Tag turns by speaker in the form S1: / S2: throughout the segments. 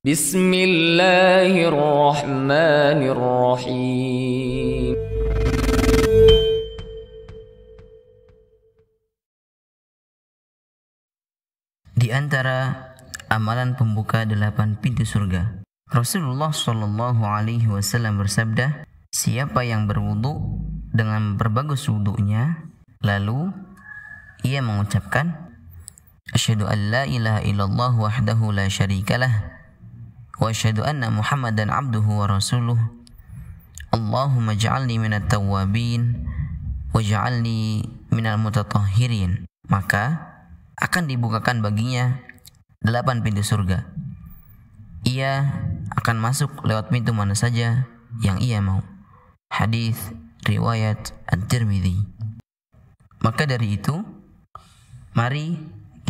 S1: Bismillahirrahmanirrahim. Di antara amalan pembuka delapan pintu surga, Rasulullah Shallallahu Alaihi Wasallam bersabda, "Siapa yang berwudhu dengan berbagus wudhunya, lalu ia mengucapkan, Asyhadu an la ilaha illallah wahdahu la syarikalah واشهد ان محمدا عبده ورسوله اللهم اجعلني من التوابين waj'alni minal mutatahhirin maka akan dibukakan baginya delapan pintu surga ia akan masuk lewat pintu mana saja yang ia mau hadis riwayat at-Tirmidzi maka dari itu mari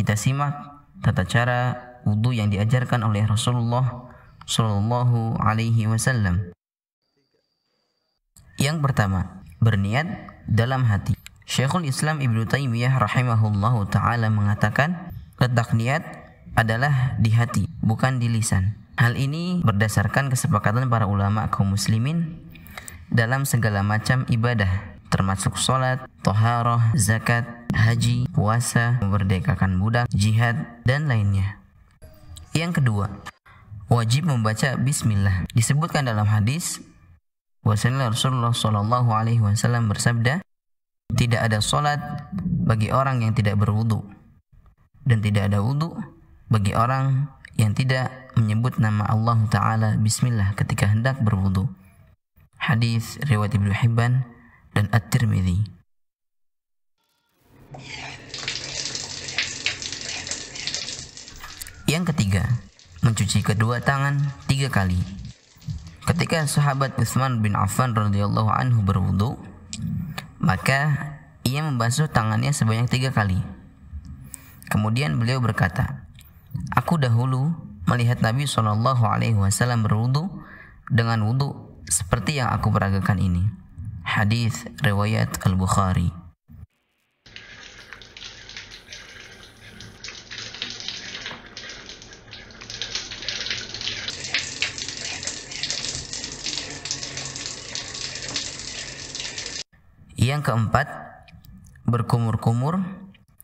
S1: kita simak tata cara wudhu yang diajarkan oleh Rasulullah Shallallahu Alaihi Wasallam. Yang pertama, berniat dalam hati. Syekhul Islam Ibnu Taimiyah Rahimahullah taala mengatakan, letak niat adalah di hati, bukan di lisan. Hal ini berdasarkan kesepakatan para ulama kaum muslimin dalam segala macam ibadah, termasuk sholat, toharoh, zakat, haji, puasa, memerdekakan budak, jihad, dan lainnya. Yang kedua, wajib membaca bismillah. Disebutkan dalam hadis bahwasanya Rasulullah Shallallahu alaihi wasallam bersabda, tidak ada solat bagi orang yang tidak berwudu dan tidak ada wudu bagi orang yang tidak menyebut nama Allah taala bismillah ketika hendak berwudu. Hadis riwayat Ibnu Hibban dan At-Tirmidzi. mencuci kedua tangan tiga kali. Ketika sahabat Utsman bin Affan radhiyallahu anhu berwudu, maka ia membasuh tangannya sebanyak tiga kali. Kemudian beliau berkata, Aku dahulu melihat Nabi Shallallahu Alaihi Wasallam berwudu dengan wudu seperti yang aku peragakan ini. Hadis riwayat Al Bukhari. Yang keempat, berkumur-kumur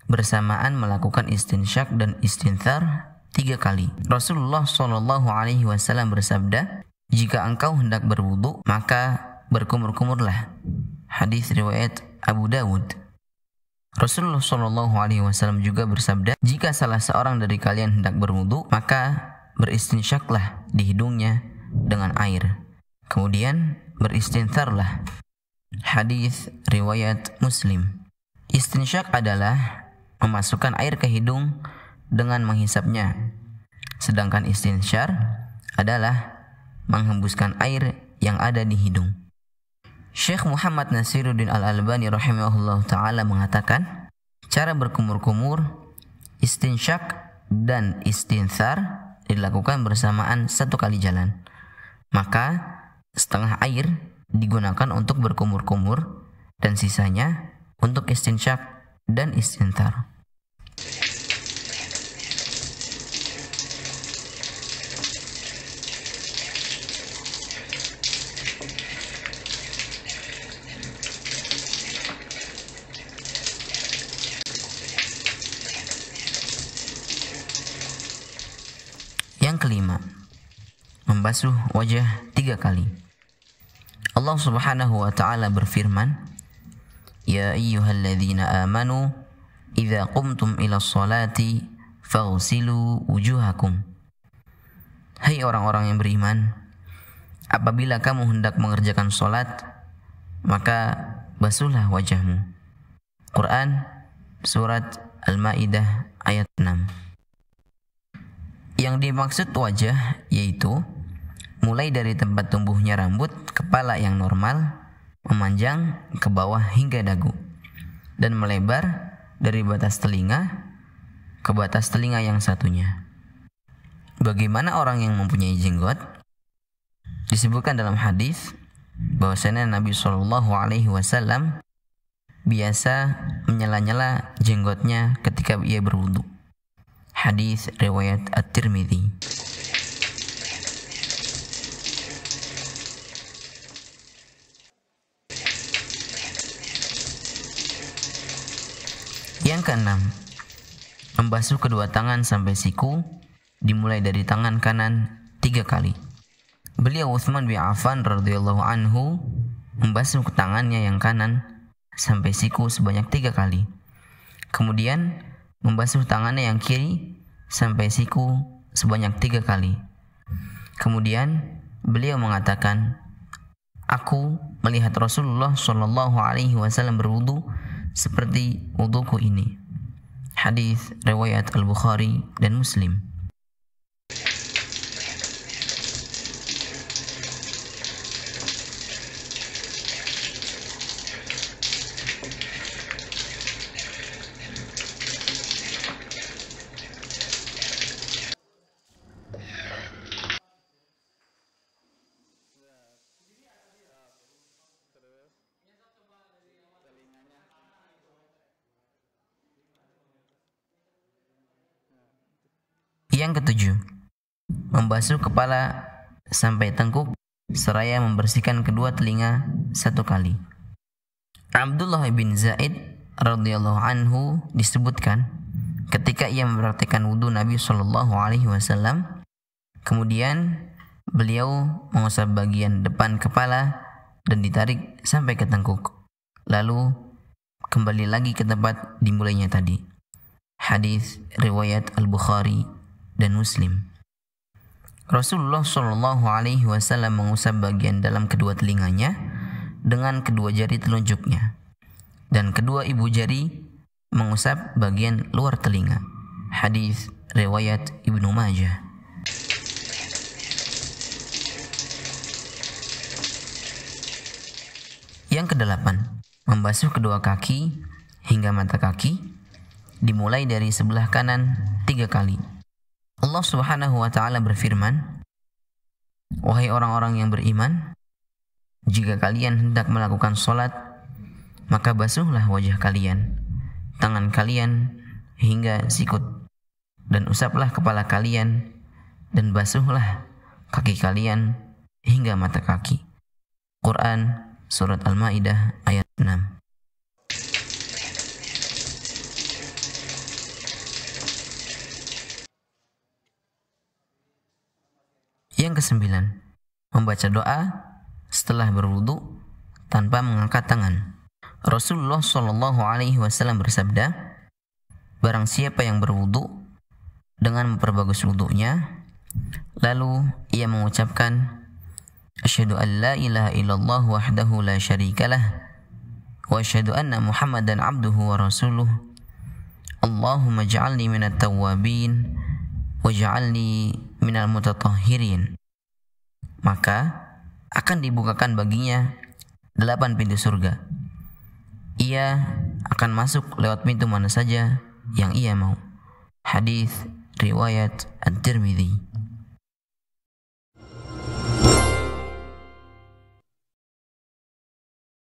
S1: bersamaan melakukan istinsyak dan istinthar tiga kali. Rasulullah Shallallahu Alaihi Wasallam bersabda, jika engkau hendak berwudhu maka berkumur-kumurlah. Hadis riwayat Abu Dawud. Rasulullah Shallallahu Alaihi Wasallam juga bersabda, jika salah seorang dari kalian hendak berwudhu maka beristinsyaklah di hidungnya dengan air. Kemudian beristintarlah Hadis riwayat Muslim. Istinsyak adalah memasukkan air ke hidung dengan menghisapnya. Sedangkan istinsyar adalah menghembuskan air yang ada di hidung. Syekh Muhammad Nasiruddin Al-Albani rahimahullah taala mengatakan, cara berkumur-kumur, istinsyak dan istinsar dilakukan bersamaan satu kali jalan. Maka setengah air digunakan untuk berkumur-kumur dan sisanya untuk istinsyak dan istintar. Yang kelima, membasuh wajah tiga kali. Allah Subhanahu wa taala berfirman, "Ya ayyuhalladzina amanu, idza qumtum ila sholati faghsilu wujuhakum." Hai orang-orang yang beriman, apabila kamu hendak mengerjakan salat maka basuhlah wajahmu. Quran Surat Al-Ma'idah ayat 6 Yang dimaksud wajah yaitu mulai dari tempat tumbuhnya rambut, kepala yang normal, memanjang ke bawah hingga dagu, dan melebar dari batas telinga ke batas telinga yang satunya. Bagaimana orang yang mempunyai jenggot? Disebutkan dalam hadis bahwasanya Nabi Shallallahu Alaihi Wasallam biasa menyala-nyala jenggotnya ketika ia berwudhu. Hadis riwayat At-Tirmidzi. Yang keenam, membasuh kedua tangan sampai siku, dimulai dari tangan kanan tiga kali. Beliau Utsman bin Affan radhiyallahu anhu membasuh tangannya yang kanan sampai siku sebanyak tiga kali. Kemudian membasuh tangannya yang kiri sampai siku sebanyak tiga kali. Kemudian beliau mengatakan, Aku melihat Rasulullah Shallallahu Alaihi Wasallam berwudhu seperti wuduku ini. Hadis riwayat Al-Bukhari dan Muslim. yang ketujuh, membasuh kepala sampai tengkuk seraya membersihkan kedua telinga satu kali. Abdullah bin Zaid radhiyallahu anhu disebutkan ketika ia mempraktikkan wudhu Nabi Shallallahu Alaihi Wasallam, kemudian beliau mengusap bagian depan kepala dan ditarik sampai ke tengkuk, lalu kembali lagi ke tempat dimulainya tadi. Hadis riwayat Al Bukhari dan Muslim. Rasulullah Shallallahu Alaihi Wasallam mengusap bagian dalam kedua telinganya dengan kedua jari telunjuknya, dan kedua ibu jari mengusap bagian luar telinga. Hadis riwayat Ibnu Majah. Yang kedelapan, membasuh kedua kaki hingga mata kaki dimulai dari sebelah kanan tiga kali Allah Subhanahu wa taala berfirman, "Wahai orang-orang yang beriman, jika kalian hendak melakukan sholat, maka basuhlah wajah kalian, tangan kalian hingga sikut, dan usaplah kepala kalian, dan basuhlah kaki kalian hingga mata kaki." Quran Surat Al-Ma'idah ayat 6 yang kesembilan, membaca doa setelah berwudu tanpa mengangkat tangan. Rasulullah Shallallahu Alaihi Wasallam bersabda, "Barang siapa yang berwudu dengan memperbagus wudunya, lalu ia mengucapkan Asyhadu an la ilaha illallah wahdahu la syarikalah wa asyhadu anna Muhammadan abduhu wa rasuluh. Allahumma ij'alni minat tawwabin waj'alni minal mutatahhirin maka akan dibukakan baginya delapan pintu surga. Ia akan masuk lewat pintu mana saja yang ia mau. Hadis riwayat At-Tirmidzi.